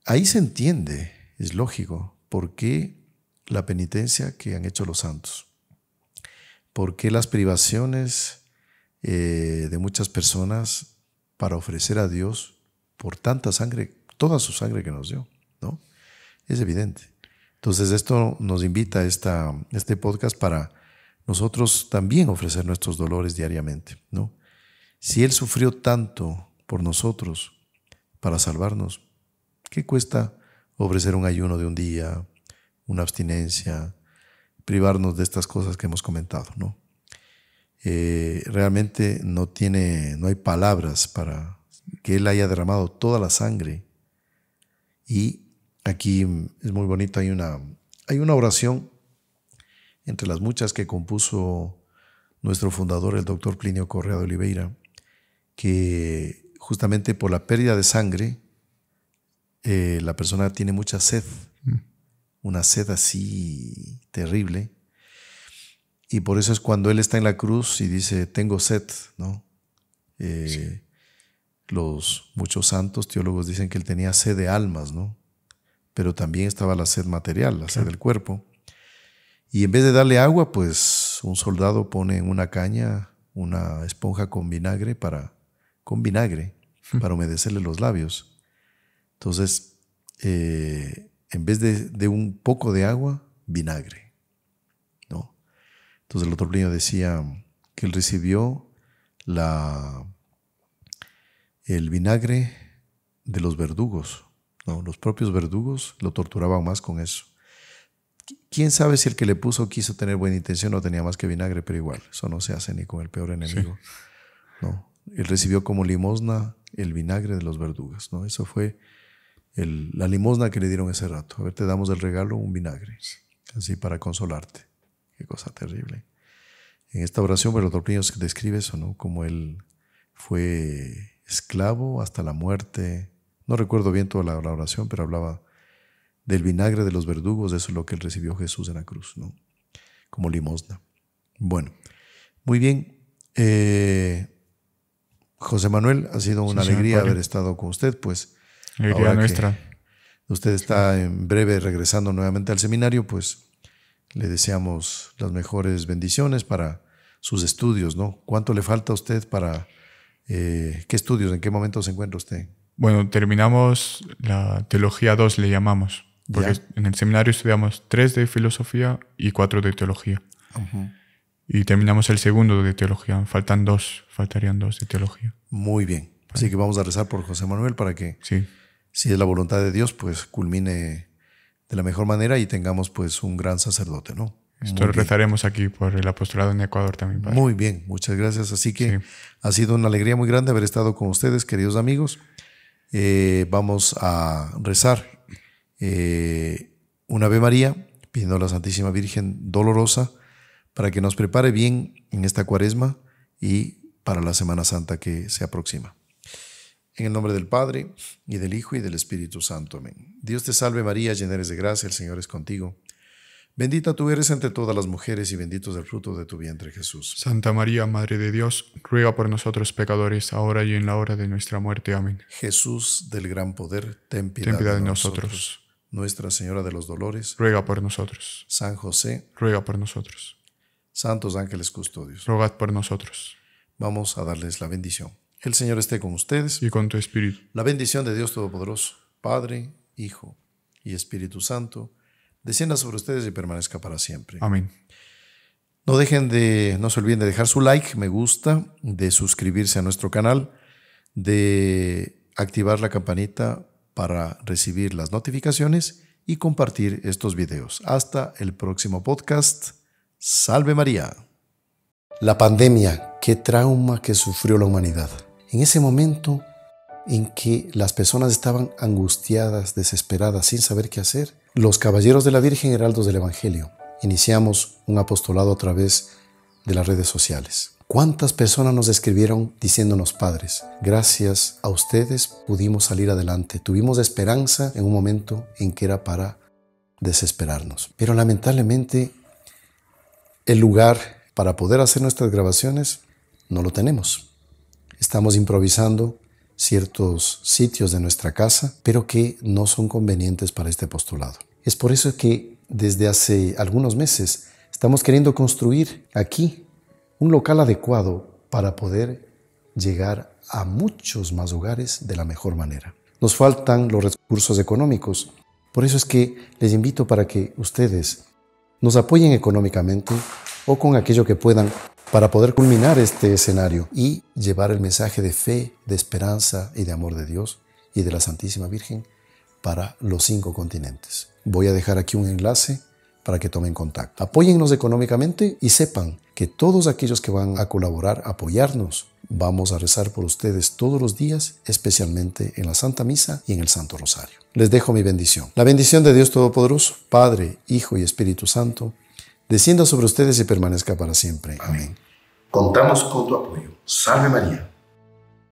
ahí se entiende, es lógico, por qué la penitencia que han hecho los santos. ¿Por qué las privaciones eh, de muchas personas para ofrecer a Dios por tanta sangre, toda su sangre que nos dio, ¿no? Es evidente. Entonces esto nos invita a este podcast para nosotros también ofrecer nuestros dolores diariamente, ¿no? Si Él sufrió tanto por nosotros para salvarnos, ¿qué cuesta ofrecer un ayuno de un día, una abstinencia, privarnos de estas cosas que hemos comentado. ¿no? Eh, realmente no, tiene, no hay palabras para que Él haya derramado toda la sangre. Y aquí es muy bonito, hay una, hay una oración entre las muchas que compuso nuestro fundador, el doctor Plinio Correa de Oliveira, que justamente por la pérdida de sangre, eh, la persona tiene mucha sed. Mm una sed así terrible. Y por eso es cuando Él está en la cruz y dice, tengo sed, ¿no? Eh, los muchos santos teólogos dicen que Él tenía sed de almas, ¿no? Pero también estaba la sed material, la sed del cuerpo. Y en vez de darle agua, pues un soldado pone en una caña una esponja con vinagre para, con vinagre, hmm. para humedecerle los labios. Entonces, eh, en vez de, un poco de agua, vinagre. ¿no? Entonces el otro niño decía que él recibió el vinagre de los verdugos. ¿no? Los propios verdugos lo torturaban más con eso. ¿Quién sabe si el que le puso quiso tener buena intención o tenía más que vinagre? Pero igual, eso no se hace ni con el peor enemigo. ¿no? Él recibió como limosna el vinagre de los verdugos. ¿no? Eso fue la limosna que le dieron ese rato. A ver, te damos el regalo, un vinagre, así para consolarte. Qué cosa terrible. En esta oración, pues, que describe eso, ¿no? Como él fue esclavo hasta la muerte. No recuerdo bien toda la, oración, pero hablaba del vinagre de los verdugos, eso es lo que él recibió Jesús en la cruz, ¿no? Como limosna. Bueno, muy bien. Eh, José Manuel, ha sido una alegría haber estado con usted, pues la nuestra. Usted está en breve regresando nuevamente al seminario, pues le deseamos las mejores bendiciones para sus estudios, ¿no? ¿Cuánto le falta a usted para eh, qué estudios, en qué momento se encuentra usted? Bueno, terminamos la teología 2, le llamamos, porque en el seminario estudiamos tres de filosofía y cuatro de teología. Y terminamos el segundo de teología, faltan dos, faltarían dos de teología. Muy bien. Así que vamos a rezar por José Manuel para que sí si es la voluntad de Dios, pues culmine de la mejor manera y tengamos pues un gran sacerdote, ¿no? Esto rezaremos aquí por el apostolado en Ecuador también. Muy bien, muchas gracias. Así que ha sido una alegría muy grande haber estado con ustedes, queridos amigos. Eh, vamos a rezar eh, una Ave María, pidiendo a la Santísima Virgen dolorosa para que nos prepare bien en esta cuaresma y para la Semana Santa que se aproxima. En el nombre del Padre, y del Hijo, y del Espíritu Santo. Amén. Dios te salve María, llena eres de gracia, el Señor es contigo. Bendita tú eres entre todas las mujeres, y bendito es el fruto de tu vientre Jesús. Santa María, Madre de Dios, ruega por nosotros pecadores, ahora y en la hora de nuestra muerte. Amén. Jesús del gran poder, ten piedad, de nosotros. nosotros. Nuestra Señora de los Dolores, ruega por nosotros. San José, ruega por nosotros. Santos ángeles custodios, rogad por nosotros. Vamos a darles la bendición. El Señor esté con ustedes. Y con tu espíritu. La bendición de Dios Todopoderoso, Padre, Hijo y Espíritu Santo, descienda sobre ustedes y permanezca para siempre. Amén. No dejen de, no se olviden de dejar su like, me gusta, de suscribirse a nuestro canal, de activar la campanita para recibir las notificaciones y compartir estos videos. Hasta el próximo podcast. Salve María. La pandemia, qué trauma que sufrió la humanidad. En ese momento en que las personas estaban angustiadas, desesperadas, sin saber qué hacer, los caballeros de la Virgen Heraldos del Evangelio iniciamos un apostolado a través de las redes sociales. ¿Cuántas personas nos escribieron diciéndonos, padres, gracias a ustedes pudimos salir adelante, tuvimos esperanza en un momento en que era para desesperarnos? Pero lamentablemente el lugar para poder hacer nuestras grabaciones no lo tenemos. Estamos improvisando ciertos sitios de nuestra casa, pero que no son convenientes para este postulado. Es por eso que desde hace algunos meses estamos queriendo construir aquí un local adecuado para poder llegar a muchos más hogares de la mejor manera. Nos faltan los recursos económicos. Por eso es que les invito para que ustedes nos apoyen económicamente o con aquello que puedan para poder culminar este escenario y llevar el mensaje de fe, de esperanza y de amor de Dios y de la Santísima Virgen para los cinco continentes. Voy a dejar aquí un enlace para que tomen contacto. Apóyennos económicamente y sepan que todos aquellos que van a colaborar, apoyarnos, vamos a rezar por ustedes todos los días, especialmente en la Santa Misa y en el Santo Rosario. Les dejo mi bendición. La bendición de Dios Todopoderoso, Padre, Hijo y Espíritu Santo, descienda sobre ustedes y permanezca para siempre. Amén. Contamos con tu apoyo. Salve María.